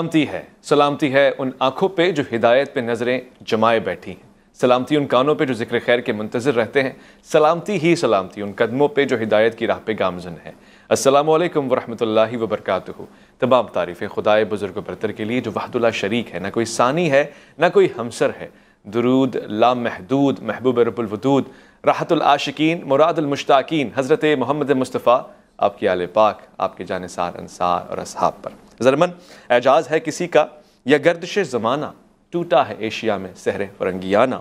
सलामती है सलामती है उन आँखों पे जो हिदायत पे नज़रें जमाए बैठी हैं सलामती उन कानों पे जो जिक्र खैर के मंतज़र रहते हैं सलामती ही सलामती उन कदमों पे जो हिदायत की राह पे गामजन है असलकम वरहमल वबरक तमाम तारीफ़ खुदाए बुज़ुर्ग बरतर के लिए जो वाहदुल्ला शरीक है ना कोई सानी है ना कोई हमसर है दरूद महदूद महबूब रबुलवदूद राहतुल आशिकीन मुरादुलमुश्ताकीन हज़रत मोहम्मद मुस्तफ़ा आपके आल पाक आपके जानसार अनसार और असहाब पर जरमन एजाज है किसी का यह गर्दश ज़माना टूटा है एशिया में सहर फरंगियाना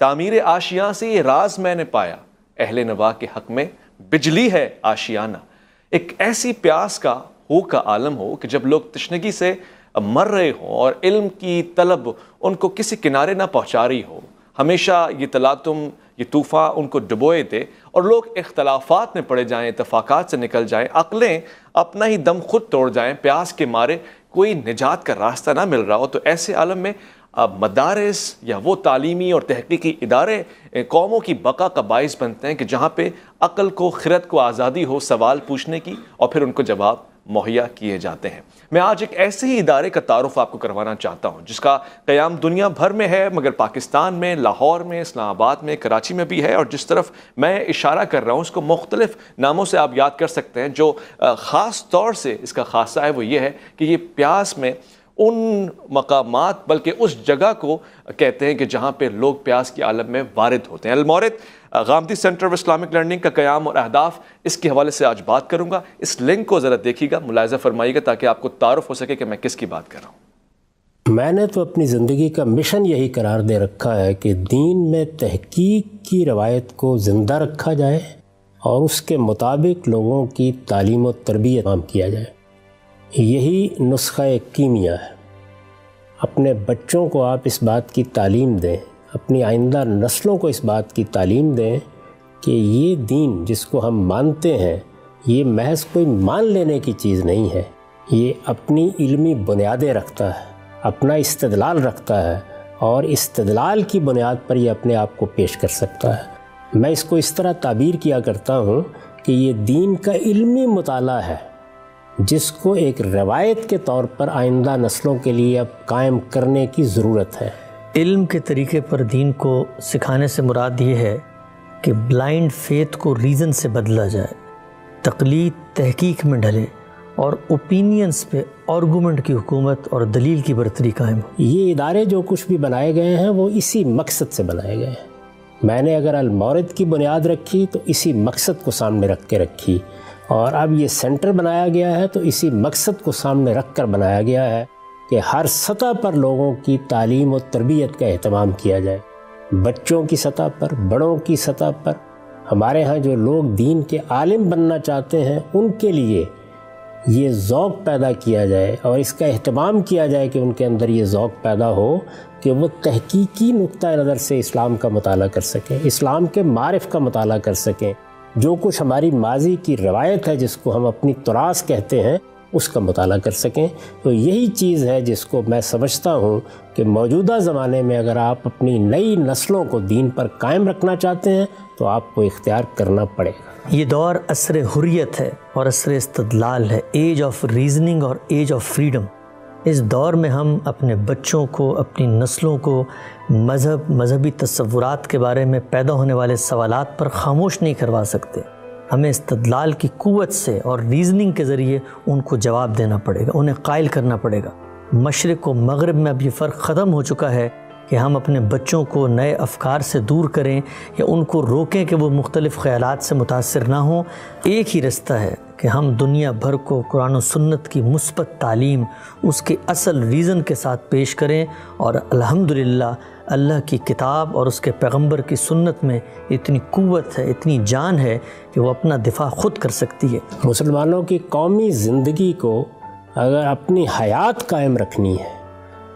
तामीर आशिया से ये राज मैंने पाया अहल नवा के हक में बिजली है आशियाना एक ऐसी प्यास का हो का आलम हो कि जब लोग तशनगी से मर रहे हों और इल्म की तलब उनको किसी किनारे ना पहुंचा रही हो हमेशा ये तलातुम ये तूफ़ा उनको डुबोए थे और लोग इख्तलाफात में पड़े जाएं इतफाक़ात से निकल जाएं अकलें अपना ही दम खुद तोड़ जाएं प्यास के मारे कोई निजात का रास्ता ना मिल रहा हो तो ऐसे आलम में अब मदारस या वो तालीमी और तहकीकी इदारे कौमों की बका का बायस बनते हैं कि जहाँ पर अक़ल को खिरत को आज़ादी हो सवाल पूछने की और फिर उनको जवाब मुहैया किए जाते हैं मैं आज एक ऐसे ही इदारे का तारफ़ आपको करवाना चाहता हूँ जिसका क़्याम दुनिया भर में है मगर पाकिस्तान में लाहौर में इस्लामाबाद में कराची में भी है और जिस तरफ मैं इशारा कर रहा हूँ उसको मुख्तलिफ नामों से आप याद कर सकते हैं जो ख़ास तौर से इसका खासा है वो ये है कि ये प्यास में उन मकाम बल्कि उस जगह को कहते हैं कि जहाँ पर लोग प्यास के आलम में वारद होते हैं अलमौरत Ghamidi centre of Islamic learning का क्याम और अहदाफ इसके हवाले से आज बात करूँगा इस लिंक को ज़रा देखिएगा मुलायजा फरमाइएगा ताकि आपको तारफ़ हो सके कि मैं किसकी बात कर रहा हूँ मैंने तो अपनी ज़िंदगी का मिशन यही करार दे रखा है कि दीन में तहकीक की रवायत को ज़िंदा रखा जाए और उसके मुताबिक लोगों की तालीम और तरबियत काम किया जाए यही नुस्खा कीमिया है अपने बच्चों को आप इस बात की तालीम दें अपनी आइंदा नस्लों को इस बात की तालीम दें कि ये दीन जिसको हम मानते हैं ये महज कोई मान लेने की चीज़ नहीं है ये अपनी इल्मी बुनियादें रखता है अपना इस्तदलाल रखता है और इस्तदलाल की बुनियाद पर यह अपने आप को पेश कर सकता है मैं इसको इस तरह ताबीर किया करता हूँ कि ये दीन का इल्मी मताल है जिसको एक रवायत के तौर पर आइंदा नस्लों के लिए अब कायम करने की ज़रूरत है इल्म के तरीके पर दीन को सिखाने से मुराद ये है कि ब्लाइंड फेथ को रीज़न से बदला जाए तकलीद तहकीक में ढले और ओपिनियंस पे आर्गूमेंट की हुकूमत और दलील की बरतरी कायम हो ये इदारे जो कुछ भी बनाए गए हैं वो इसी मकसद से बनाए गए हैं मैंने अगर अलमौरद की बुनियाद रखी तो इसी मकसद को सामने रख के रखी और अब ये सेंटर बनाया गया है तो इसी मकसद को सामने रख कर बनाया गया है कि हर सतह पर लोगों की तालीम और तरबियत का अहतमाम किया जाए बच्चों की सतह पर बड़ों की सतह पर हमारे यहाँ जो लोग दीन के आलिम बनना चाहते हैं उनके लिए ये ओक पैदा किया जाए और इसका अहतमाम किया जाए कि उनके अंदर ये ओक पैदा हो कि वो तहकीकी नुक़ नज़र से इस्लाम का मताल कर सकें इस्लाम के मारफ़ का मताल कर सकें जो कुछ हमारी माजी की रवायत है जिसको हम अपनी तुरास कहते हैं उसका मताल कर सकें तो यही चीज़ है जिसको मैं समझता हूँ कि मौजूदा ज़माने में अगर आप अपनी नई नस्लों को दीन पर कायम रखना चाहते हैं तो आपको इख्तियार करना पड़ेगा ये दौर असर हुरियत है और असर इस्तलाल है एज ऑफ रीजनिंग और एज ऑफ फ्रीडम इस दौर में हम अपने बच्चों को अपनी नस्लों को मज़हब मज़हबी तस्वुरात के बारे में पैदा होने वाले सवालात पर खामोश नहीं करवा सकते हमें इस्तदलाल की क़ुत से और रीजनिंग के ज़रिए उनको जवाब देना पड़ेगा उन्हें कायल करना पड़ेगा मशरक़ व मगरब में अब ये फ़र्क ख़त्म हो चुका है कि हम अपने बच्चों को नए अफकार से दूर करें या उनको रोकें कि वो मुख्तलिफ़ ख्याल से मुतासर ना हों एक ही रास्ता है कि हम दुनिया भर को कुरान सन्नत की मुस्बत तालीम उसके असल रीज़न के साथ पेश करें और अल्हम्दुलिल्लाह अल्लाह की किताब और उसके पैगंबर की सुन्नत में इतनी कुत है इतनी जान है कि वो अपना दिफा खुद कर सकती है मुसलमानों की कौमी ज़िंदगी को अगर अपनी हयात कायम रखनी है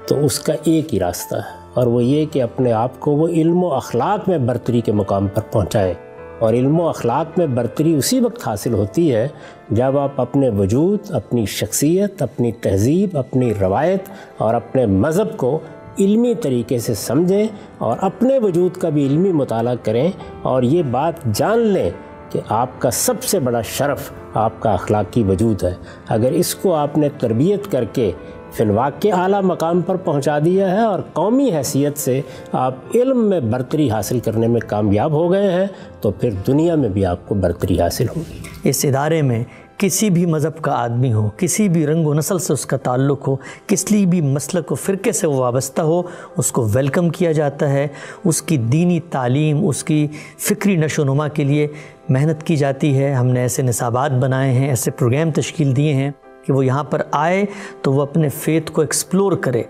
तो उसका एक ही रास्ता है और वो ये कि अपने आप को वो इल्म अखलाक में बरतरी के मुकाम पर पहुँचाए और इल्म अखलाक में बरतरी उसी वक्त हासिल होती है जब आप अपने वजूद अपनी शख्सियत अपनी तहजीब अपनी रवायत और अपने मज़हब को इल्मी तरीके से समझें और अपने वजूद का भी इल्मी मताल करें और ये बात जान लें कि आपका सबसे बड़ा शरफ आपका अखलाकी वजूद है अगर इसको आपने तरबियत करके फिलवाक़ आला मकाम पर पहुंचा दिया है और कौमी हैसियत से आप इल्म में बरतरी हासिल करने में कामयाब हो गए हैं तो फिर दुनिया में भी आपको बरतरी हासिल होगी इस इदारे में किसी भी मज़हब का आदमी हो किसी भी रंग व नसल से उसका ताल्लुक़ हो किसी भी मसल व फ़िरके से वो वाबस्ता हो उसको वेलकम किया जाता है उसकी दीनी तालीम उसकी फ़िक्री नशोनुमा के लिए मेहनत की जाती है हमने ऐसे निसाबात बनाए हैं ऐसे प्रोग्राम तश्कील दिए हैं कि वो यहाँ पर आए तो वह अपने फेत को एक्सप्लोर करे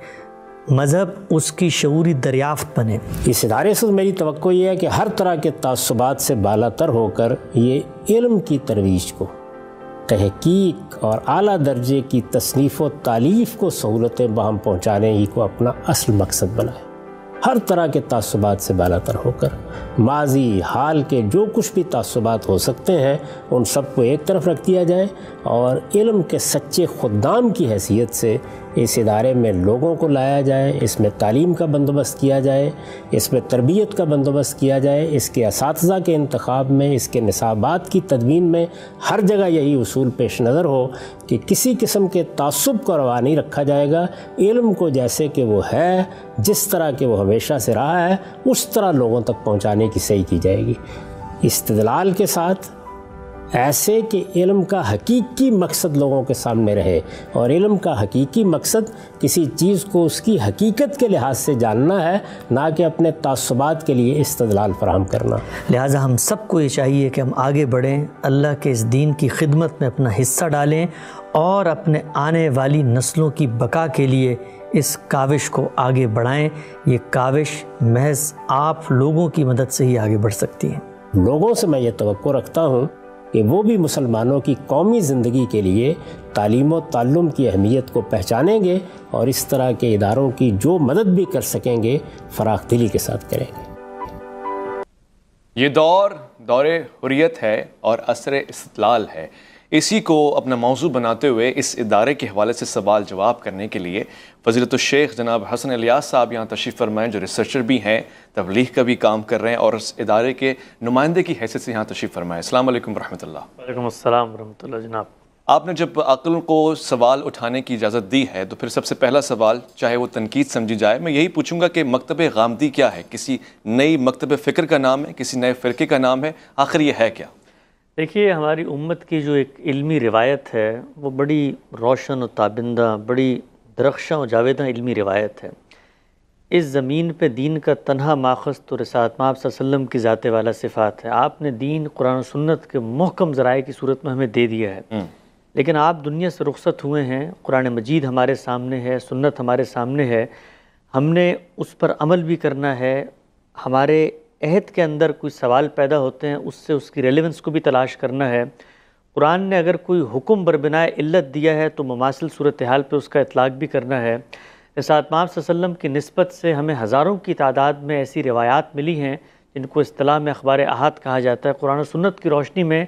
मज़हब उसकी शूरी दरियाफ्त बने इस इदारे से मेरी तो है कि हर तरह के तसुबात से बाला तर होकर ये इल्म की तरवीज को तहकीक और अली दर्जे की तसनीफ़ तालीफ़ को सहूलत बहम पहुँचाने ही को अपना असल मकसद बनाए हर तरह के तसबात से तर होकर माजी हाल के जो कुछ भी तसबात हो सकते हैं उन सबको एक तरफ रख दिया जाए और इल्म के सच्चे खुदाम की हैसियत से इस इदारे में लोगों को लाया जाए इसमें तालीम का बंदोबस्त किया जाए इसमें तरबियत का बंदोबस्त किया जाए इसके इस के इंतखब में इसके नसाबात की तदवीन में हर जगह यही असूल पेश नज़र हो कि किसी किस्म के तसब को रवा नहीं रखा जाएगा इल्म को जैसे कि वो है जिस तरह के वो हमेशा से रहा है उस तरह लोगों तक पहुँचाने की सही की जाएगी इस्तलाल के साथ ऐसे कि इल्म का हकीकी मकसद लोगों के सामने रहे और इल्म का हकीकी मकसद किसी चीज़ को उसकी हकीकत के लिहाज से जानना है ना कि अपने तसबात के लिए इस्तलाल फराम करना लिहाजा हम सबको ये चाहिए कि हम आगे बढ़ें अल्लाह के इस दीन की खिदमत में अपना हिस्सा डालें और अपने आने वाली नस्लों की बका के लिए इस काविश को आगे बढ़ाएं ये काविश महज आप लोगों की मदद से ही आगे बढ़ सकती है लोगों से मैं ये तो रखता हूँ कि वो भी मुसलमानों की कौमी ज़िंदगी के लिए तालीम व की अहमियत को पहचानेंगे और इस तरह के इदारों की जो मदद भी कर सकेंगे फ़राख दिली के साथ करेंगे ये दौर दौरे हुरियत है और असर इस्तलाल है इसी को अपना मौजू बनाते हुए इस इदारे के हवाले से सवाल जवाब करने के लिए फजीलत शेख जनाब हसन अलियास साहब यहाँ तशीफ़ फरमाएँ जो रिसर्चर भी हैं तबलीग का भी काम कर रहे हैं और इस इदारे के नुमाइंदे की हैसियत से यहाँ तशीफ़ फरमाएँ अल्लाम वरहमल वरम जनाब आपने जब अक्ल को सवाल उठाने की इजाज़त दी है तो फिर सबसे पहला सवाल चाहे वो तनकीद समझी जाए मैं यही पूछूंगा कि मकतब गामदी क्या है किसी नई मकतब फ़िक्र का नाम है किसी नए फ़िरके का नाम है आखिर यह है क्या देखिए हमारी उम्मत की जो एक इल्मी रिवायत है वो बड़ी रोशन और ताबिंदा बड़ी दरख्शा और जावेदा इल्मी रिवायत है इस ज़मीन पे दीन का तनहा माखज तो रसात आप वसम की ज़ात वाला सिफ़ात है आपने दीन कुरान सुन्नत के महकम ज़राए की सूरत में हमें दे दिया है हम्म। लेकिन आप दुनिया से रुख्सत हुए हैं कुरान मजीद हमारे सामने है सुन्नत हमारे सामने है हमने उस पर अमल भी करना है हमारे अहद के अंदर कोई सवाल पैदा होते हैं उससे उसकी रेलिवेंस को भी तलाश करना है कुरान ने अगर कोई हुक्म बरबिना इल्लत दिया है तो ममासिल सूरत हाल पर उसका इतलाक़ भी करना है जैसा वसल्लम की नस्बत से हमें हज़ारों की तादाद में ऐसी रवायात मिली हैं जिनको असलाह में अखबार अहात कहा जाता है कुरान सुन्नत की रोशनी में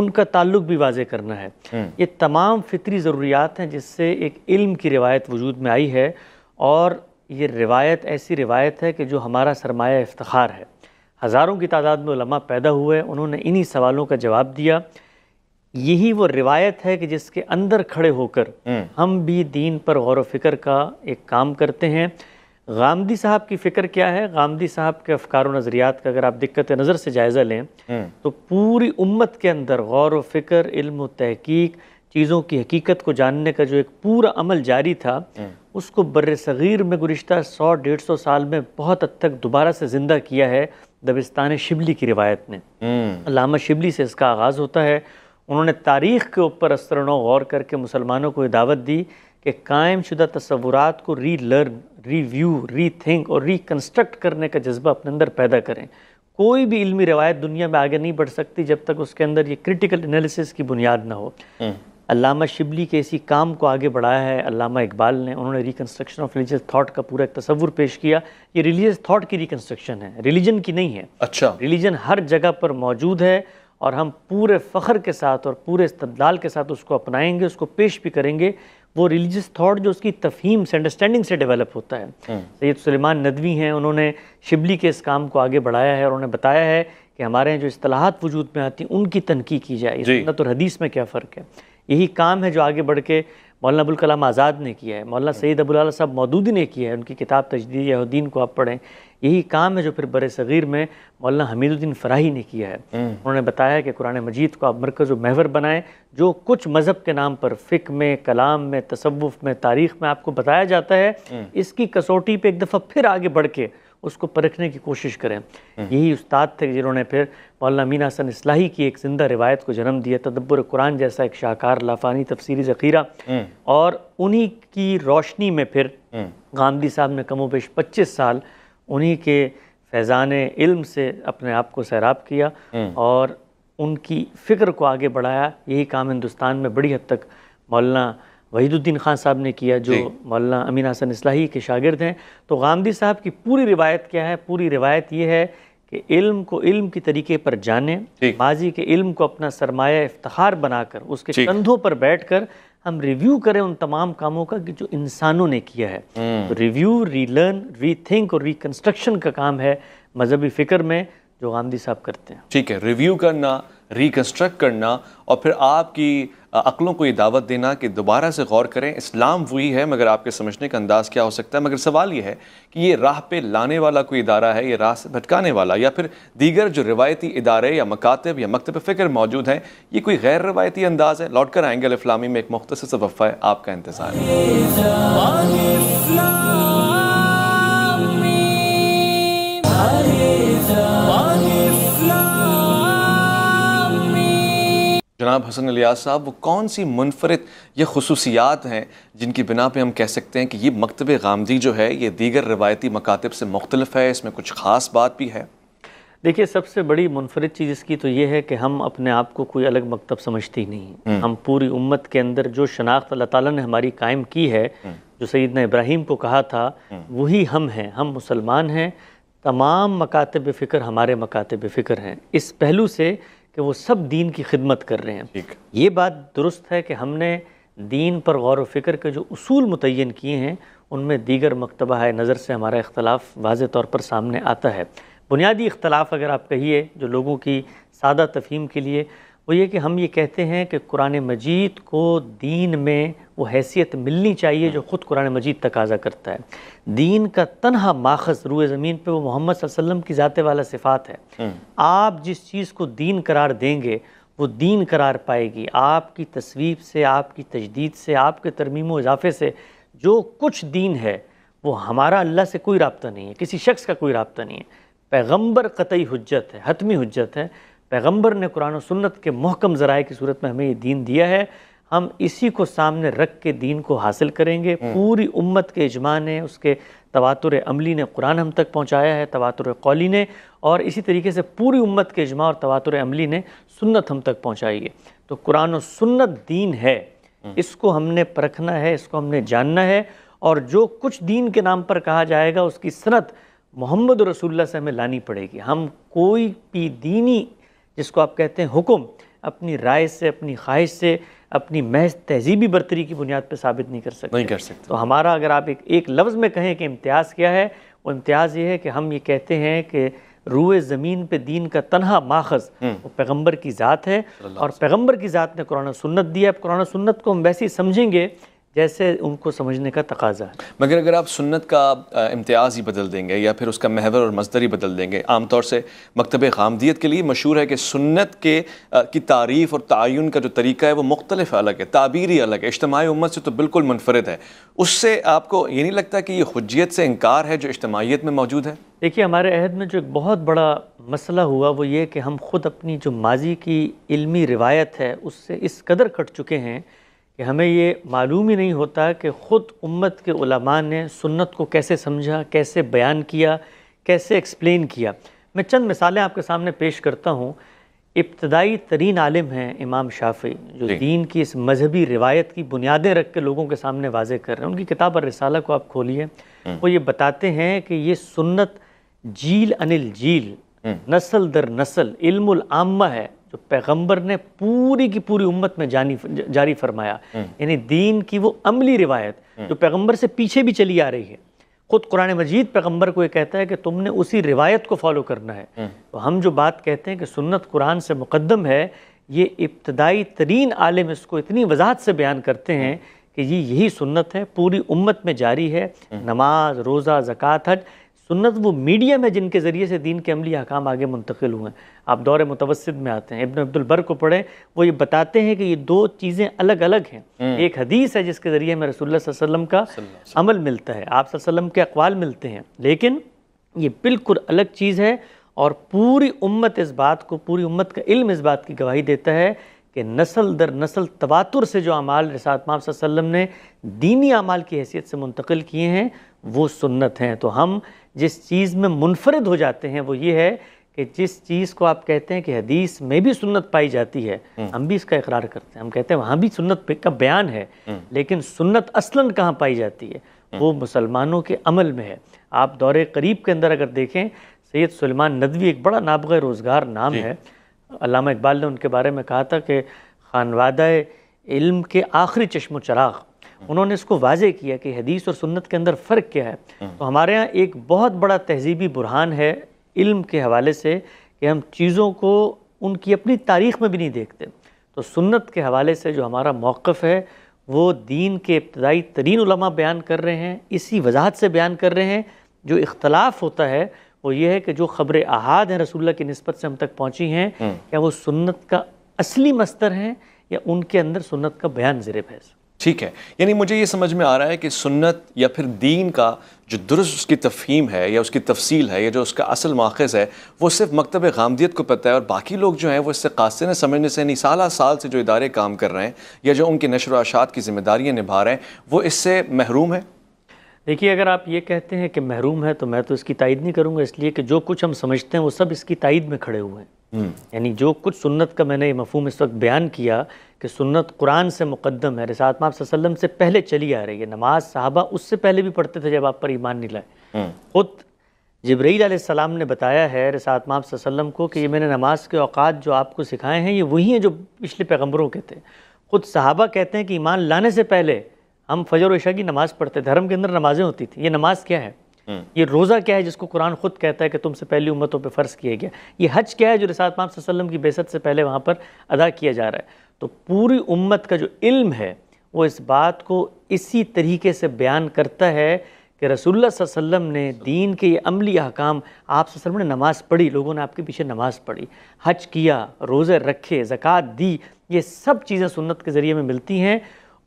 उनका ताल्लुक भी वाज करना है हम्म। ये तमाम फितरी ज़रूरियात हैं जिससे एक इल्म की रिवायत वजूद में आई है और ये रिवायत ऐसी रिवायत है कि जो हमारा सरमाया इफ्तार है हज़ारों की तादाद में उलमा पैदा हुए उन्होंने इन्हीं सवालों का जवाब दिया यही वो रिवायत है कि जिसके अंदर खड़े होकर हम्म। हम भी दीन पर गौर व फिक्र का एक काम करते हैं गांधी साहब की फ़िक्र क्या है गांधी साहब के अफकार नज़रियात का अगर आप दिक्कत नज़र से जायज़ा लें हम्म। तो पूरी उम्मत के अंदर गौर व फिक्र इल्म तहकीक चीज़ों की हकीकत को जानने का जो एक पूरा अमल जारी था हम्म। उसको बर सग़ीर में गुज्त सौ डेढ़ सौ साल में बहुत हद तक दोबारा से ज़िंदा किया है दबिस्तान शिबली की रिवायत ने हम्म। लामा शिबली से इसका आगाज़ होता है उन्होंने तारीख़ के ऊपर असरनो गौर करके मुसलमानों को दावत दी कि कायम शुदा तस्वूर को relearn review rethink और रिकन्स्ट्रक्ट करने का जज्बा अपने अंदर पैदा करें कोई भी इलमी रवायत दुनिया में आगे नहीं बढ़ सकती जब तक उसके अंदर ये क्रिटिकल एनालिसिस की बुनियाद ना हो हम्म। अलामा शिबली के इसी काम को आगे बढ़ाया है अलामा इकबाल ने उन्होंने रिकन्स्ट्रक्शन ऑफ रिलीजियस थाट का पूरा एक तस्वुर पेश किया ये रिलीजियस थाट की रिकन्स्ट्रक्शन है रिलीजन की नहीं है अच्छा रिलीजन हर जगह पर मौजूद है और हम पूरे फ़ख्र के साथ और पूरे इस्तदाल के साथ उसको अपनाएंगे उसको पेश भी करेंगे वो रिलीजियस थाट जो उसकी तफहीम से अंडरस्टैंडिंग से डेवलप होता है हम्म। सैद सलेमान नदवी हैं उन्होंने शिबली के इस काम को आगे बढ़ाया है और उन्होंने बताया है कि हमारे यहाँ जो असलाहत वजूद में आती हैं उनकी तनकी की जाए सुन्नत और हदीस में क्या फ़र्क है यही काम है जो आगे बढ़ के मौलाना अबुल कलाम आज़ाद ने किया है मौलाना सैद अबूल साहब मौदूदी ने किया है उनकी किताब तजदीदीन को आप पढ़ें यही काम है जो फिर बर सग़ीर में मौलाना हमीदुद्दीन फ़राही ने किया है हम्म। उन्होंने बताया कि कुरान मजीद को आप मरकज़ महवर बनाएं जो कुछ मज़हब के नाम पर फ़िक में कलाम में तसवुफ़ में तारीख़ में आपको बताया जाता है हम्म। इसकी कसौटी पर एक दफ़ा फिर आगे बढ़ के उसको परखने की कोशिश करें यही उस्ताद थे जिन्होंने फिर मौलाना मीना हसन इसलाही की एक ज़िंदा रिवायत को जन्म दिया तदब्बर कुरान जैसा एक शाहकार लाफानी तफसीरी ज़ख़ीरा हम्म। और उन्हीं की रोशनी में फिर हम्म। गांधी साहब ने कमो पेश पच्चीस साल उन्हीं के फैज़ान इल्म से अपने आप को सैराब किया हम्म। और उनकी फ़िक्र को आगे बढ़ाया यही काम हिंदुस्तान में बड़ी हद तक मौलाना वहीदुद्दीन खान साहब ने किया जो मौलाना अमीन हसन इसलाही के शागिर्द हैं तो गांधी साहब की पूरी रिवायत क्या है पूरी रिवायत ये है कि इल्म को इल्म की तरीके पर जाने माजी के इल्म को अपना सरमाया इफ्तार बनाकर उसके कंधों पर बैठ कर हम रिव्यू करें उन तमाम कामों का कि जो इंसानों ने किया है हम्म। तो रिव्यू रीलर्न रीथिंक और रिकन्स्ट्रक्शन का काम है मजहबी फ़िक्र में जो गांधी साहब करते हैं ठीक है रिव्यू करना रिकन्स्ट्रक्ट करना और फिर आपकी अक्लों को ये दावत देना कि दोबारा से गौर करें इस्लाम वही है मगर आपके समझने का अंदाज़ क्या हो सकता है मगर सवाल ये है कि ये राह पे लाने वाला कोई इदारा है ये राह से भटकाने वाला या फिर दीगर जो रिवायती इदारे या मकातब या मकतब फ़िक्र मौजूद हैं ये कोई गैर रवायती अंदाज़ है लौट कर आएंगे अलफ़लामी में एक मुख्तर वफ़ा है आपका इंतज़ार जनाब हसन अलिया साहब वो कौन सी मुनफरद या खसूसियात हैं जिनकी बिना पर हम कह सकते हैं कि ये मकतब गामदी जो है ये दीगर रवायती मकातब से मुख्तलफ है इसमें कुछ ख़ास बात भी है देखिए सबसे बड़ी मुनफरद चीज़ इसकी तो ये है कि हम अपने आप को कोई अलग मकतब समझती नहीं हम्म। हम पूरी उम्मत के अंदर जो शनाख्त अल्लाह ताला ने हमारी कायम की है हम्म। जो ने इब्राहिम को कहा था हम्म। वही हम हैं हम मुसलमान हैं तमाम मकातब फ़िक्र हमारे मकातब फ़िक्र हैं इस पहलू से कि वो सब दीन की खिदमत कर रहे हैं ये बात दुरुस्त है कि हमने दीन पर गौर व फिक्र के जो असूल मुतन किए हैं उनमें दीगर मकतबा नज़र से हमारा इख्तलाफ वाज तौर पर सामने आता है बुनियादी इख्तलाफ अगर आप कहिए जो लोगों की सादा तफहीम के लिए वो ये कि हम ये कहते हैं कि कुरान मजीद को दीन में वो हैसियत मिलनी चाहिए जो ख़ुद कुरान मजीद तकाजा करता है दीन का तनहा माखज रूए ज़मीन पर वो मोहम्मद वसल्लम की ज़ात वाला सिफ़ात है हम्म। आप जिस चीज़ को दीन करार देंगे वो दीन करार पाएगी आपकी तस्वीर से आपकी तजदीद से आपके तरमीम इजाफे से जो कुछ दीन है वो हमारा अल्लाह से कोई रबता नहीं है किसी शख्स का कोई रबता नहीं है पैगम्बर कतई हजत है हतमी हजत है पैगम्बर ने कुरान सुन्नत के महकम ज़राए की सूरत में हमें ये दीन दिया है हम इसी को सामने रख के दीन को हासिल करेंगे हम्म। पूरी उम्मत के इजमा ने उसके तवातुर अमली ने कुरान हम तक पहुँचाया है तवातुर कौली ने और इसी तरीके से पूरी उम्मत के इजमा और तवातुर अमली ने सुन्नत हम तक पहुँचाई है तो कुरान सुन्नत दीन है हम्म। इसको हमने परखना है इसको हमने जानना है और जो कुछ दीन के नाम पर कहा जाएगा उसकी सनत मोहम्मद रसुल्ला से हमें लानी पड़ेगी हम कोई भी दीनी जिसको आप कहते हैं हुक्म अपनी राय से अपनी ख्वाहिश से अपनी महज तहजीबी बरतरी की बुनियाद पर साबित नहीं कर सकते नहीं कर सकते तो हमारा अगर आप एक एक लफ्ज़ में कहें कि इम्तियाज़ क्या है वो इम्तियाज़ ये है कि हम ये कहते हैं कि रूए ज़मीन पे दीन का तनहा माखज़ हम्म। वो पैगम्बर की ज़ात है और पैगम्बर की ज़ात ने कुरान सुन्नत दिया अब कुरान सुन्नत को हम वैसे ही समझेंगे जैसे उनको समझने का तकाजा है मगर अगर आप सुन्नत का इम्तियाज़ ही बदल देंगे या फिर उसका महवर और मजदर ही बदल देंगे आमतौर से मकतब खामदीत के लिए मशहूर है कि सुन्नत के आ, की तारीफ़ और तयन का जो तरीका है वो मुख्तलिफ अलग है ताबीर ही अलग है इज्तमी उम्मत से तो बिल्कुल मुनफरद है उससे आपको ये नहीं लगता कि ये हजियत से इनकार है जो इज्तमीत में मौजूद है देखिए हमारे अहद में जो एक बहुत बड़ा मसला हुआ वो ये कि हम ख़ुद अपनी जो माजी की इलमी रिवायत है उससे इस कदर कट चुके हैं कि हमें ये मालूम ही नहीं होता कि ख़ुद उम्मत के उलमा ने सुन्नत को कैसे समझा कैसे बयान किया कैसे एक्सप्लेन किया मैं चंद मिसालें आपके सामने पेश करता हूँ इब्तदाई तरीन आलिम हैं इमाम शाफी जो दीन की इस मजहबी रिवायत की बुनियादें रख के लोगों के सामने वाजे कर रहे हैं उनकी किताब और रिसाला को आप खोलिए हम्म। वो ये बताते हैं कि ये सुन्नत जील अनिल जील हम्म। नस्ल दर नस्ल इल्मुल है जो पैगंबर ने पूरी की पूरी उम्मत में जानी जारी फरमाया हम्म। यानी दीन की वो अमली रिवायत हम्म। जो पैगंबर से पीछे भी चली आ रही है ख़ुद कुरान मजीद पैगंबर को ये कहता है कि तुमने उसी रिवायत को फॉलो करना है हम्म। तो हम जो बात कहते हैं कि सुन्नत कुरान से मुकदम है ये इब्तदाई तरीन आलम इसको इतनी वजाहत से बयान करते हैं कि ये यही सुन्नत है पूरी उम्मत में जारी है नमाज रोज़ा ज़क़ात हज सुन्नत वो मीडियम है जिनके ज़रिए से दीन के अमली हकाम आगे मुंतकिल हुए हैं आप दौर मुतवसद में आते हैं इबन अब्दुलबर को पढ़ें वो ये बताते हैं कि ये दो चीज़ें अलग अलग हैं हम्म। एक हदीस है जिसके ज़रिए हमें रसोल्ला वसम का अमल मिलता है आप वसम के अकवाल मिलते हैं लेकिन ये बिल्कुल अलग चीज़ है और पूरी उम्मत इस बात को पूरी उम्मत का इल्म इस बात की गवाही देता है कि नस्ल दर नस्ल तवातुर से जो अमाल रसात वसम ने दीनी अमाल की हैसियत से मुंतकिल किए हैं वो सुन्नत हैं तो हम जिस चीज़ में मुनफरद हो जाते हैं वो ये है कि जिस चीज़ को आप कहते हैं कि हदीस में भी सुन्नत पाई जाती है हम्म। हम भी इसका इकरार करते हैं हम कहते हैं वहाँ भी सुन्नत का बयान है हम्म। लेकिन सुन्नत असलन कहाँ पाई जाती है हम्म। वो मुसलमानों के अमल में है आप दौरे करीब के अंदर अगर देखें सैयद सलमान नदवी एक बड़ा नाबग रोज़गार नाम है अलामा इकबाल ने उनके बारे में कहा था कि खानवादा इल्म के आखिरी चश्म चराग उन्होंने इसको वाजे किया कि हदीस और सुन्नत के अंदर फ़र्क क्या है हम्म। तो हमारे यहाँ एक बहुत बड़ा तहजीबी बुरहान है इल्म के हवाले से कि हम चीज़ों को उनकी अपनी तारीख में भी नहीं देखते तो सुन्नत के हवाले से जो हमारा मौक़ है वो दीन के इब्तदाई तरीन उलमा बयान कर रहे हैं इसी वजाहत से बयान कर रहे हैं जो इख्तलाफ होता है वो ये है कि जो ख़बरें अहाद हैं रसुल्ला की नस्बत से हम तक पहुँची हैं हम्म। क्या वो सुन्नत का असली मस्तर हैं या उनके अंदर सुन्नत का बयान ज़र फैज़ ठीक है यानी मुझे ये समझ में आ रहा है कि सुन्नत या फिर दीन का जो दुरुस्त उसकी तफहीम है या उसकी तफसील है या जो उसका असल माखज़ है वो सिर्फ मकतब गामदियत को पता है और बाकी लोग जो हैं वो इससे कास्ते न समझने से नहीं साल साल से जो इदारे काम कर रहे हैं या जो उनके नशर अशात की जिम्मेदारियाँ निभा रहे हैं वो इससे महरूम है देखिए अगर आप ये कहते हैं कि महरूम है तो मैं तो इसकी तायद नहीं करूँगा इसलिए कि जो कुछ हम समझते हैं वो सब इसकी तायद में खड़े हुए हैं यानी जो कुछ सुन्नत का मैंने मफहम इस वक्त बयान किया कि सुन्नत कुरान से मुकदम है रसात आप से पहले चली आ रही है नमाज साहबा उससे पहले भी पढ़ते थे जब आप पर ईमान नहीं लाए हम्म। खुद जबरील सलाम ने बताया है रसात माप को कि ये मैंने नमाज के अवात जो आपको सिखाए हैं ये वही हैं जो पिछले पैगम्बरों के थे खुद साहबा कहते हैं कि ईमान लाने से पहले हम फजर वशा की नमाज़ पढ़ते धर्म के अंदर नमाज़ें होती थी ये नमाज़ क्या है हम्म। ये रोज़ा क्या है जिसको कुरान खुद कहता है कि तुमसे पहली उम्मतों पर फ़र्ज़ किया गया ये हज क्या है जो रिसात पाम वसल्लम की बेसत से पहले वहाँ पर अदा किया जा रहा है तो पूरी उम्मत का जो इल्म है वो इस बात को इसी तरीके से बयान करता है कि रसोल्ला वसम ने दीन के ये अमली अहकाम आप ने नमाज़ पढ़ी लोगों ने आपके पीछे नमाज़ पढ़ी हज किया रोज़े रखे ज़क़़त दी ये सब चीज़ें सुन्नत के ज़रिए में मिलती हैं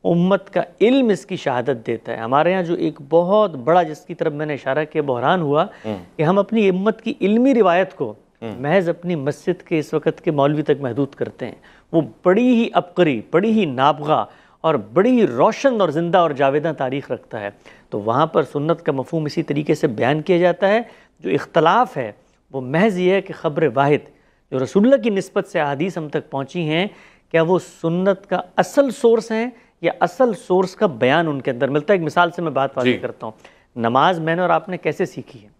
उम्मत का इल्म इसकी शहादत देता है हमारे यहाँ जो एक बहुत बड़ा जिसकी तरफ मैंने इशारा किया बहरान हुआ हम्म। कि हम अपनी उम्मत की इल्मी रिवायत को हम्म। महज अपनी मस्जिद के इस वक्त के मौलवी तक महदूद करते हैं वो बड़ी ही अपकरी बड़ी ही नाबगा और बड़ी ही रोशन और ज़िंदा और जावेदा तारीख रखता है तो वहाँ पर सुन्नत का मफहम इसी तरीके से बयान किया जाता है जो इख्तलाफ है वो महज ये है कि ख़बर वाहिद जो रसुल्ला की नस्बत से अदीस हम तक पहुँची हैं क्या वो सुन्नत का असल सोर्स हैं या असल सोर्स का बयान उनके अंदर मिलता है एक मिसाल से मैं बात वाजी करता हूँ नमाज मैंने और आपने कैसे सीखी है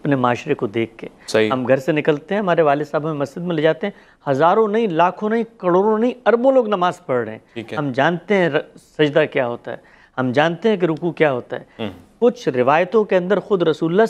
अपने माशरे को देख के हम घर से निकलते हैं हमारे वाले साहब हमें मस्जिद में ले जाते हैं हज़ारों नहीं लाखों नहीं करोड़ों नहीं अरबों लोग नमाज पढ़ रहे हैं हम जानते हैं सजदा क्या होता है हम जानते हैं कि रुकू क्या होता है हम्म। कुछ रिवायतों के अंदर खुद रसूल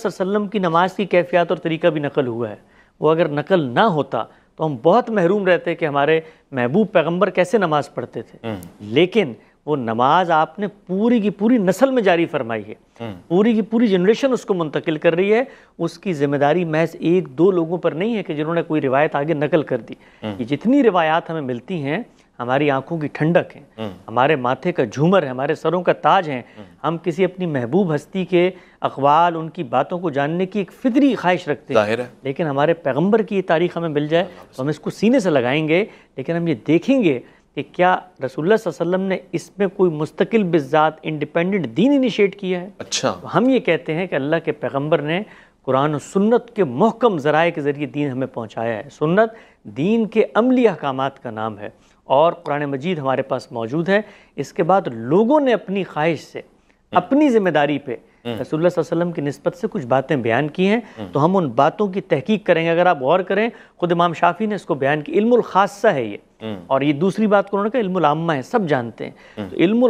की नमाज की कैफियत और तरीका भी नकल हुआ है वो अगर नकल ना होता तो हम बहुत महरूम रहते कि हमारे महबूब पैगम्बर कैसे नमाज़ पढ़ते थे हम्म। लेकिन वो नमाज आपने पूरी की पूरी नस्ल में जारी फरमाई है हम्म। पूरी की पूरी जनरेशन उसको मुंतकिल कर रही है उसकी जिम्मेदारी महज एक दो लोगों पर नहीं है कि जिन्होंने कोई रिवायत आगे नकल कर दी हम्म। ये जितनी रिवायात हमें मिलती हैं हमारी आंखों की ठंडक है हम्म। हमारे माथे का झूमर है हमारे सरों का ताज है हम्म। हम किसी अपनी महबूब हस्ती के अखबाल उनकी बातों को जानने की एक फितरी ख्वाहिश रखते हैं लेकिन हमारे पैगम्बर की तारीख हमें मिल जाए तो हम इसको सीने से लगाएंगे लेकिन हम ये देखेंगे कि क्या रसुल्ला वसम ने इसमें कोई मुस्तकिल बिजात इंडिपेंडेंट दीन इनिशिएट किया है अच्छा तो हम ये कहते हैं कि अल्लाह के पैगम्बर ने कुरान और सुन्नत के महकम ज़राए के ज़रिए दीन हमें पहुँचाया है सुन्नत दीन के अमली अहकाम का नाम है और कुरान मजीद हमारे पास मौजूद है इसके बाद लोगों ने अपनी ख्वाहिश से अपनी जिम्मेदारी पे हम्म। रसोल्ला वसलम की नस्बत से कुछ बातें बयान की हैं हम्म। तो हम उन बातों की तहकीक करेंगे अगर आप गौर करें खुद इमाम शाफी ने इसको बयान किया इल्मा है ये हम्म। और ये दूसरी बात को उन्होंने कहा इल्मा है सब जानते हैं तो इल्मा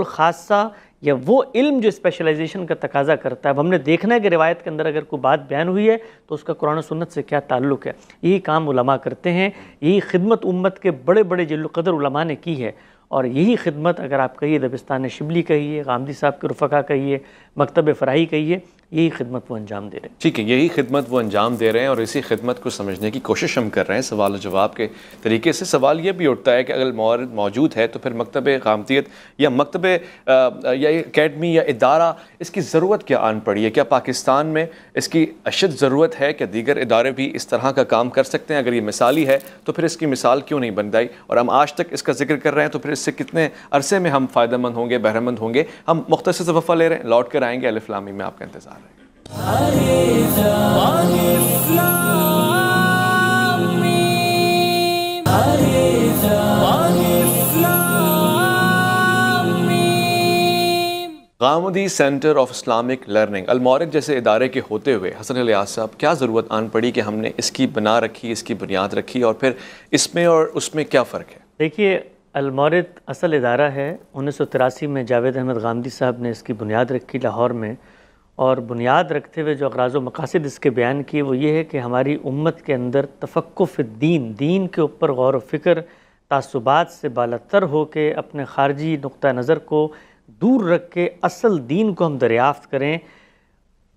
या वो इल्म जो स्पेशलाइजेशन का तकाजा करता है अब हमने देखना है कि रिवायत के अंदर अगर कोई बात बयान हुई है तो उसका कुरान सुन्नत से क्या ताल्लुक़ है यही काम उलमा करते हैं यही खिदमत उम्मत के बड़े बड़े जल्लुक़दर उलमा ने की है और यही खिदमत अगर आप कहिए दबिस्तान शिबली कहिए गांधी साहब के रफ़ा कहिए मकतब फ़राही कहिए यही खिदमत वो अंजाम दे रहे हैं ठीक है यही खिदमत वो अंजाम दे रहे हैं और इसी खिदमत को समझने की कोशिश हम कर रहे हैं सवाल जवाब के तरीके से सवाल ये भी उठता है कि अगर मौजूद है तो फिर मकतब कामतीत या मकतब या अकेडमी या इदारा इसकी ज़रूरत क्या आन पड़ी है क्या पाकिस्तान में इसकी अशद ज़रूरत है क्या दीगर इदारे भी इस तरह का काम कर सकते हैं अगर ये मिसाली है तो फिर इसकी मिसाल क्यों नहीं बन गई और हम आज तक इसका जिक्र कर रहे हैं तो फिर इससे कितने अरसे में हम फ़ायदेमंद होंगे बहरमंद होंगे हम मुख्तर से वफ़ा ले रहे हैं लौट कर आएँगे अलफलामी में आपका इंतज़ार Ghamidi centre of Islamic learning अलमौरक जैसे इदारे के होते हुए हसन अलिया साहब क्या ज़रूरत आन पड़ी कि हमने इसकी बना रखी इसकी बुनियाद रखी और फिर इसमें और उसमें क्या फ़र्क है देखिए अलमौरद असल इदारा है उन्नीस में जावेद अहमद गांधी साहब ने इसकी बुनियाद रखी लाहौर में और बुनियाद रखते हुए जो अगराज मकासद इसके बयान किए वो ये है कि हमारी उम्मत के अंदर तफक्फ दीन दीन के ऊपर गौर फ़िक्र तसुबात से बालतर हो के अपने ख़ारजी नुक़ नज़र को दूर रख के असल दीन को हम दरियाफ्त करें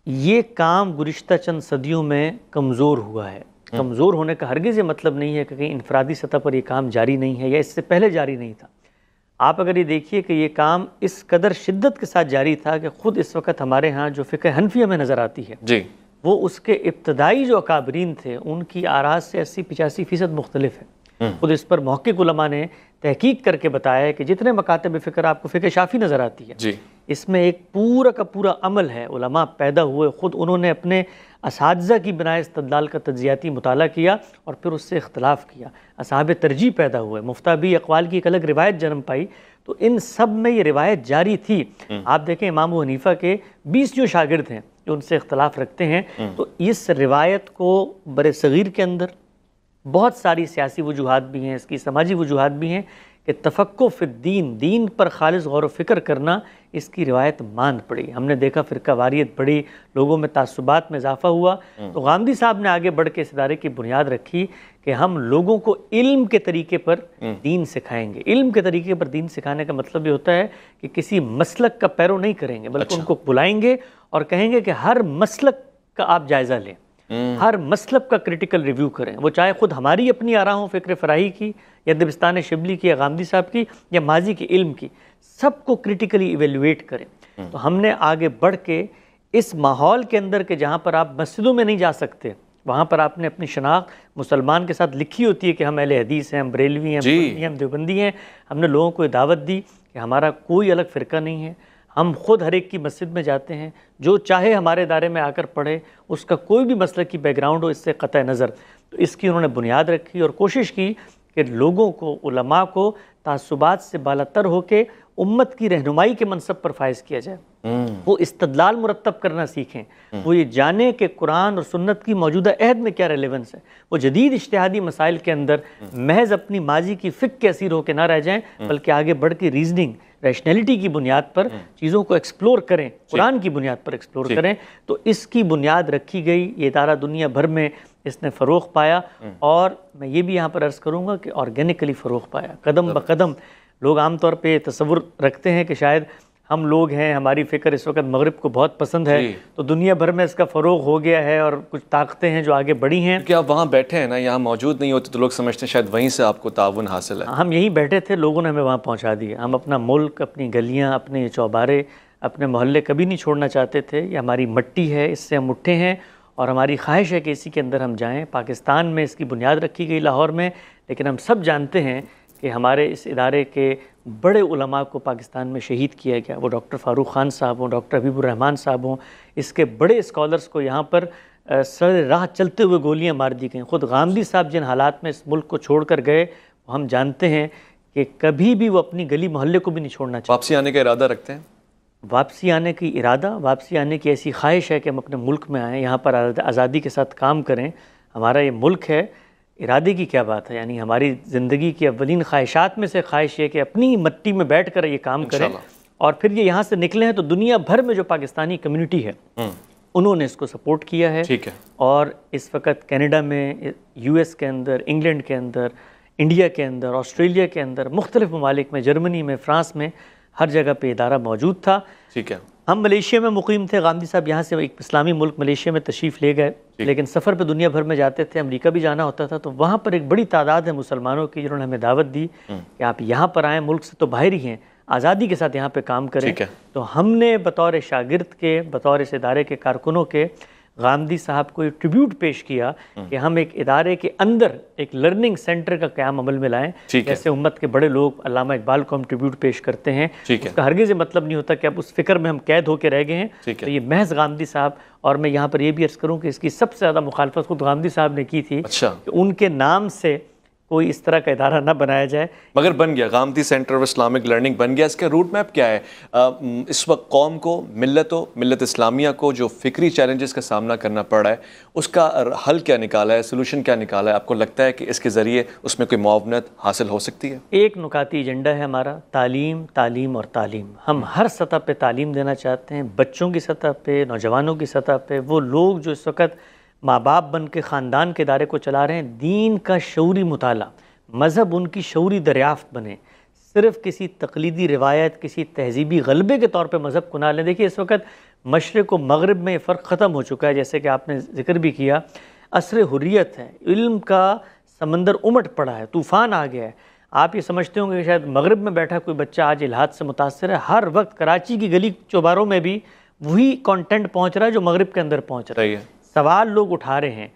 ये काम गुज्त चंद सदियों में कमज़ोर हुआ है हम्म। कमज़ोर होने का हरगिज़ ये मतलब नहीं है कि कहीं इनफरादी सतह पर यह काम जारी नहीं है या इससे पहले जारी नहीं था आप अगर ये देखिए कि ये काम इस कदर शिद्दत के साथ जारी था कि ख़ुद इस वक्त हमारे यहाँ जो फिक्र हनफिया में नज़र आती है जी वो उसके इब्तदाई जो अकाबरीन थे उनकी आराज से अस्सी पिचासी फ़ीसद मुख्तलिफ है हम्म। खुद इस पर गुलमा ने तहकीक करके बताया है कि जितने मकातब फ़िक्र आपको फ़िक्र शाफी नज़र आती है जी इसमें एक पूरा का पूरा अमल है उलमा पैदा हुए ख़ुद उन्होंने अपने इस की बनाए इस्तदाल का तजियाती मताल किया और फिर उससे इख्तलाफ किया असहाब तरजीह पैदा हुए मुफ्ताबी अकवाल की एक अलग रिवायत जन्म पाई तो इन सब में ये रिवायत जारी थी हम्म। आप देखें इमाम हनीफ़ा के बीस जो शागिर्द हैं जो उनसे इख्तलाफ रखते हैं हम्म। तो इस रिवायत को बर सग़ीर के अंदर बहुत सारी सियासी वजूहत भी हैं इसकी समाजी वजूहत भी हैं तफक् फिर दीन पर खालिज गौर फिक्र करना इसकी रिवायत मान पड़ी हमने देखा फ़िरका वारियत बढ़ी लोगों में तसुबात में इजाफा हुआ हम्म। तो गांधी साहब ने आगे बढ़ के इस इदारे की बुनियाद रखी कि हम लोगों को इल्म के तरीके पर हम्म। दीन सिखाएंगे इल्म के तरीके पर दीन सिखाने का मतलब ये होता है कि किसी मसलक का पैरो नहीं करेंगे बल्कि अच्छा। उनको बुलाएंगे और कहेंगे कि हर मसलक का आप जायज़ा लें हम्म। हर मसलब का क्रिटिकल रिव्यू करें वो चाहे खुद हमारी अपनी आरा हो फ़िक्र फराही की या दबिस्तान शिबली की या गांधी साहब की या माजी के इल्म की सबको क्रिटिकली इवेलुएट करें हम्म। तो हमने आगे बढ़ के इस माहौल के अंदर के जहाँ पर आप मस्जिदों में नहीं जा सकते वहाँ पर आपने अपनी शनाख्त मुसलमान के साथ लिखी होती है कि हम अहल हदीस हैं हम बरेलवी हैं हम देवबंदी हैं हमने लोगों को दावत दी कि हमारा कोई अलग फ़िरका नहीं है हम खुद हर एक की मस्जिद में जाते हैं जो चाहे हमारे दायरे में आकर पढ़े उसका कोई भी मसल की बैकग्राउंड हो इससे क़त नज़र तो इसकी उन्होंने बुनियाद रखी और कोशिश की कि लोगों को उलमा को तसुबात से बालतर होकर उम्मत की रहनुमाई के मनसब पर फायज किया जाए हम्म। वो इस्तदलाल मुरतब करना सीखें हम्म। वो ये जाने कि कुरान और सुन्नत की मौजूदा अहद में क्या रेलिवेंस है वो जदीद इश्तहादी मसाइल के अंदर हम्म। महज अपनी माजी की फ़िक के असीर होकर ना रह जाएं बल्कि आगे बढ़ के रीजनिंग रैशनैलिटी की बुनियाद पर चीज़ों को एक्सप्लोर करें कुरान की बुनियाद पर एक्सप्लोर करें तो इसकी बुनियाद रखी गई ये इदारा दुनिया भर में इसने फ़रूग पाया हम्म। और मैं ये भी यहाँ पर अर्ज़ करूँगा कि ऑर्गेनिकली फ़रूग पाया कदम ब कदम लोग आम तौर पर तस्वुर रखते हैं कि शायद हम लोग हैं हमारी फ़िक्र इस वक्त मगरब को बहुत पसंद है तो दुनिया भर में इसका फ़रोग हो गया है और कुछ ताकतें हैं जो आगे बढ़ी हैं क्योंकि आप वहाँ बैठे हैं ना यहाँ मौजूद नहीं होते तो लोग समझते हैं शायद वहीं से आपको ताउन हासिल है हम यहीं बैठे थे लोगों ने हमें वहाँ पहुँचा दिया हम अपना मुल्क अपनी गलियाँ अपने चौबारे अपने मोहल्ले कभी नहीं छोड़ना चाहते थे ये हमारी मट्टी है इससे हम उठे हैं और हमारी ख्वाहिश है कि इसी के अंदर हम जाएं पाकिस्तान में इसकी बुनियाद रखी गई लाहौर में लेकिन हम सब जानते हैं कि हमारे इस इदारे के बड़े उलमा को पाकिस्तान में शहीद किया गया वो डॉक्टर फ़ारूक ख़ान साहब हों डॉक्टर हबीबुररहमान साहब हों इसके बड़े इस्कॉलर्स को यहाँ पर सर राह चलते हुए गोलियाँ मार दी गई ख़ुद गांधी साहब जिन हालात में इस मुल्क को छोड़ कर गए हम जानते हैं कि कभी भी वो अपनी गली मोहल्ले को भी नहीं छोड़ना चाहिए वापसी आने का इरादा रखते हैं वापसी आने की इरादा वापसी आने की ऐसी ख्वाहिश है कि हम अपने मुल्क में आएँ यहाँ पर आज़ादी के साथ काम करें हमारा ये मुल्क है इरादे की क्या बात है यानी हमारी ज़िंदगी की अवलिन ख्वाहिशात में से ख्वाहिश है कि अपनी मट्टी में बैठ कर ये काम करें और फिर ये यहाँ से निकले हैं तो दुनिया भर में जो पाकिस्तानी कम्यूनिटी है हम्म। उन्होंने इसको सपोर्ट किया है ठीक है और इस वक्त कैनेडा में यूएस के अंदर इंग्लैंड के अंदर इंडिया के अंदर ऑस्ट्रेलिया के अंदर मुख्तलिफ़ ममालिक में जर्मनी में फ्रांस में हर जगह पे इदारा मौजूद था ठीक है हम मलेशिया में मुकीम थे गांधी साहब यहाँ से एक इस्लामी मुल्क मलेशिया में तशरीफ़ ले गए लेकिन सफ़र पे दुनिया भर में जाते थे अमेरिका भी जाना होता था तो वहाँ पर एक बड़ी तादाद है मुसलमानों की जिन्होंने हमें दावत दी हम्म। कि आप यहाँ पर आएँ मुल्क से तो बाहर ही हैं आज़ादी के साथ यहाँ पर काम करें तो हमने बतौर शागिर्द के बतौर इस इदारे के कारकुनों के गांधी साहब को ये ट्रिब्यूट पेश किया कि हम एक इदारे के अंदर एक लर्निंग सेंटर का क्याम अमल में लाएं जैसे उम्मत के बड़े लोग अलामा इकबाल को हम ट्रिब्यूट पेश करते हैं उसका हरगिज़ मतलब नहीं होता कि अब उस फिक्र में हम कैद होकर रह गए हैं तो ये महज गांधी साहब और मैं यहाँ पर यह भी अर्ज़ करूँ कि इसकी सबसे ज़्यादा मुखालफत खुद गांधी साहब ने की थी अच्छा। उनके नाम से कोई इस तरह का इदारा ना बनाया जाए मगर बन गया Gandhi centre of Islamic learning बन गया इसका रूट मैप क्या है आ, इस वक्त कौम को मिलतों मिलत इस्लामिया को जो फ़िक्री चैलेंजेस का सामना करना पड़ रहा है उसका हल क्या निकाला है सोलूशन क्या निकाला है आपको लगता है कि इसके ज़रिए उसमें कोई मुआवनत हासिल हो सकती है एक नुकाती एजेंडा है हमारा तालीम तालीम और तालीम हम हर सतह पर तालीम देना चाहते हैं बच्चों की सतह पर नौजवानों की सतह पर वो लोग जो इस वक्त माँ बाप बन के ख़ानदान के दायरे को चला रहे हैं दीन का शौरी मताल मज़हब उनकी शौरी दरियाफ़त बने सिर्फ किसी तकलीदी रिवायत किसी तहजीबी गलबे के तौर पर मज़हब को ना लें देखिए इस वक्त मशरक़ व मगरब में फ़र्क ख़त्म हो चुका है जैसे कि आपने जिक्र भी किया असर हुर्रियत है इल्म का समंदर उमट पड़ा है तूफ़ान आ गया है आप ये समझते होंगे कि शायद मगरब में बैठा कोई बच्चा आज इलाहाद से मुतासर है हर वक्त कराची की गली चौबारों में भी वही कंटेंट पहुंच रहा है जो मगरब के अंदर पहुंच रहा है सवाल लोग उठा रहे हैं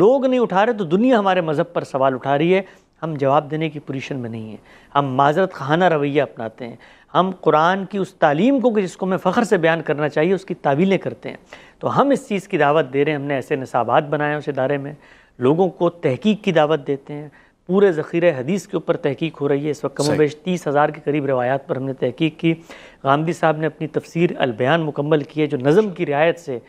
लोग नहीं उठा रहे तो दुनिया हमारे मज़हब पर सवाल उठा रही है हम जवाब देने की पोजिशन में नहीं हैं हम माजरत खाना रवैया अपनाते हैं हम कुरान की उस तालीम को जिसको हमें फ़ख्र से बयान करना चाहिए उसकी तावीलें करते हैं तो हम इस चीज़ की दावत दे रहे हैं हमने ऐसे नसाबात बनाए उस इदारे में लोगों को तहकीक की दावत देते हैं पूरे ज़ख़ीर हदीस के ऊपर तहकीक हो रही है इस वक्त कम वेश तीस हज़ार के करीब रवायात पर हमने तहकीक की गांधी साहब ने अपनी तफसीर अलबयान मुकम्मल की है जो नज़म की रियायत से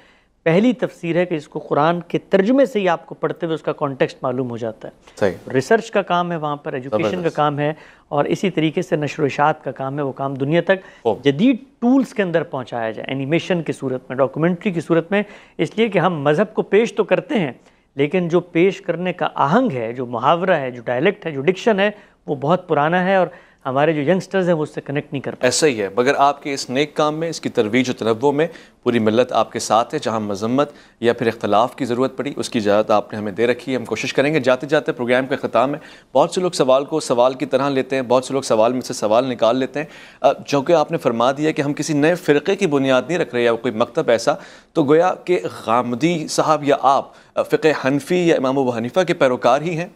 पहली तफसीर है कि इसको कुरान के तर्जुमे से ही आपको पढ़ते हुए उसका कॉन्टेक्स्ट मालूम हो जाता है सही रिसर्च का काम है वहाँ पर एजुकेशन का काम है और इसी तरीके से नशरशात का काम है वो काम दुनिया तक जदीद टूल्स के अंदर पहुँचाया जाए एनिमेशन की सूरत में डॉक्यूमेंट्री की सूरत में इसलिए कि हम मज़हब को पेश तो करते हैं लेकिन जो पेश करने का आहंग है जो मुहावरा है जो डायलेक्ट है जो डिक्शन है वो बहुत पुराना है और हमारे जो यंगस्टर्स हैं वो उससे कनेक्ट नहीं कर पाए ऐसा ही है मगर आपके इस नेक काम में इसकी तरवीज और तनवों में पूरी मिलत आपके साथ है जहाँ मजम्मत या फिर इख्तलाफ की ज़रूरत पड़ी उसकी इजाज़त आपने हमें दे रखी है हम कोशिश करेंगे जाते जाते प्रोग्राम का खत्म है बहुत से लोग सवाल को सवाल की तरह लेते हैं बहुत से लोग सवाल में से सवाल निकाल लेते हैं जो कि आपने फरमा दिया कि हम किसी नए फ़िरक़े की बुनियाद नहीं रख रहे या कोई मकतब ऐसा तो गोया कि गामदी साहब या आप फ़िक हनफी या इमाम हनीफ़ा के पैरोकार ही हैं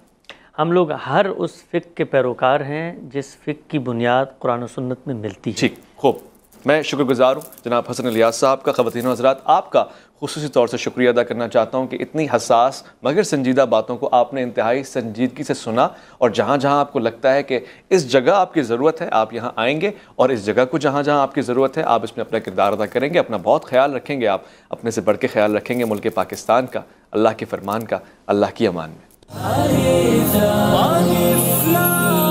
हम लोग हर उस फ़िक के पैरोकार हैं जिस फ़िक की बुनियाद कुरान सन्नत में मिलती है ठीक खूब मैं शुक्रगुजार हूँ जनाब हसन अलियास साहब का ख़वान हजरात आपका खसूस तौर से शुक्रिया अदा करना चाहता हूँ कि इतनी हसास मगर संजीदा बातों को आपने इंतहाई संजीदगी से सुना और जहाँ जहाँ आपको लगता है कि इस जगह आपकी ज़रूरत है आप यहाँ आएंगे और इस जगह को जहाँ जहाँ आपकी ज़रूरत है आप इसमें अपना किरदार अदा करेंगे अपना बहुत ख्याल रखेंगे आप अपने से बढ़ के ख्याल रखेंगे मुल्क पाकिस्तान का अल्लाह के फरमान का अल्लाह की अमान में Alif Lam.